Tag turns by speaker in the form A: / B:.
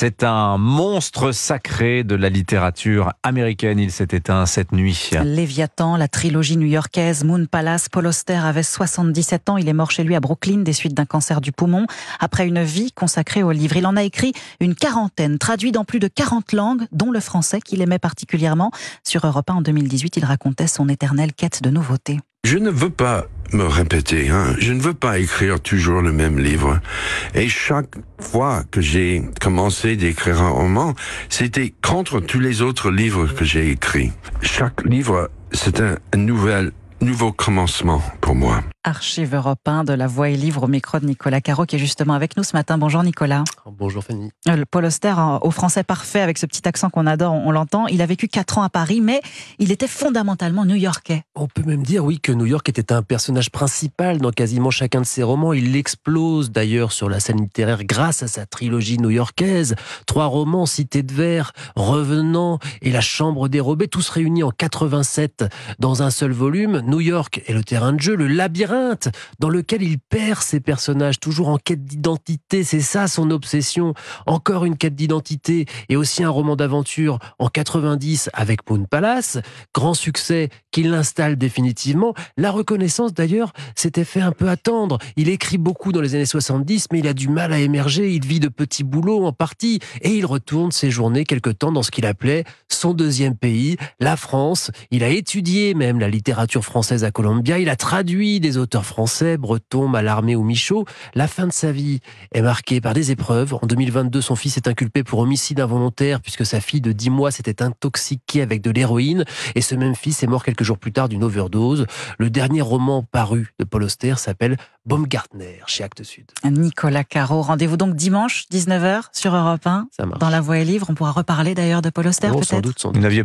A: C'est un monstre sacré de la littérature américaine. Il s'est éteint cette nuit.
B: Léviathan, la trilogie new-yorkaise Moon Palace, Paul Auster avait 77 ans. Il est mort chez lui à Brooklyn des suites d'un cancer du poumon. Après une vie consacrée au livre, il en a écrit une quarantaine, traduit dans plus de 40 langues, dont le français qu'il aimait particulièrement. Sur Europe 1 en 2018, il racontait son éternelle quête de nouveautés.
C: Je ne veux pas me répéter, hein. je ne veux pas écrire toujours le même livre. Et chaque fois que j'ai commencé d'écrire un roman, c'était contre tous les autres livres que j'ai écrits. Chaque livre, c'est un nouvel, nouveau commencement pour
B: moi. Archive Europe de La Voix et Livre au micro de Nicolas Caro qui est justement avec nous ce matin. Bonjour Nicolas. Oh,
C: bonjour Fanny.
B: Euh, le Paul Auster, hein, au français parfait, avec ce petit accent qu'on adore, on l'entend. Il a vécu 4 ans à Paris, mais il était fondamentalement new-yorkais.
A: On peut même dire, oui, que New York était un personnage principal dans quasiment chacun de ses romans. Il explose d'ailleurs sur la scène littéraire grâce à sa trilogie new-yorkaise. Trois romans, Cité de verre, Revenant et La chambre dérobée, tous réunis en 87 dans un seul volume. New York est le terrain de jeu, le labyrinthe dans lequel il perd ses personnages, toujours en quête d'identité. C'est ça son obsession. Encore une quête d'identité et aussi un roman d'aventure en 90 avec Moon Palace. Grand succès qui l'installe définitivement. La reconnaissance d'ailleurs s'était fait un peu attendre. Il écrit beaucoup dans les années 70, mais il a du mal à émerger. Il vit de petits boulots en partie et il retourne journées quelque temps dans ce qu'il appelait son deuxième pays, la France. Il a étudié même la littérature française à Columbia. Il a traduit des français, Breton, malarmé ou Michaud. La fin de sa vie est marquée par des épreuves. En 2022, son fils est inculpé pour homicide involontaire puisque sa fille de 10 mois s'était intoxiquée avec de l'héroïne et ce même fils est mort quelques jours plus tard d'une overdose. Le dernier roman paru de Paul Auster s'appelle
B: Baumgartner chez Actes Sud. Nicolas Caro, rendez-vous donc dimanche 19h sur Europe 1 dans La Voix et Livre. On pourra reparler d'ailleurs de Paul Auster
A: peut-être.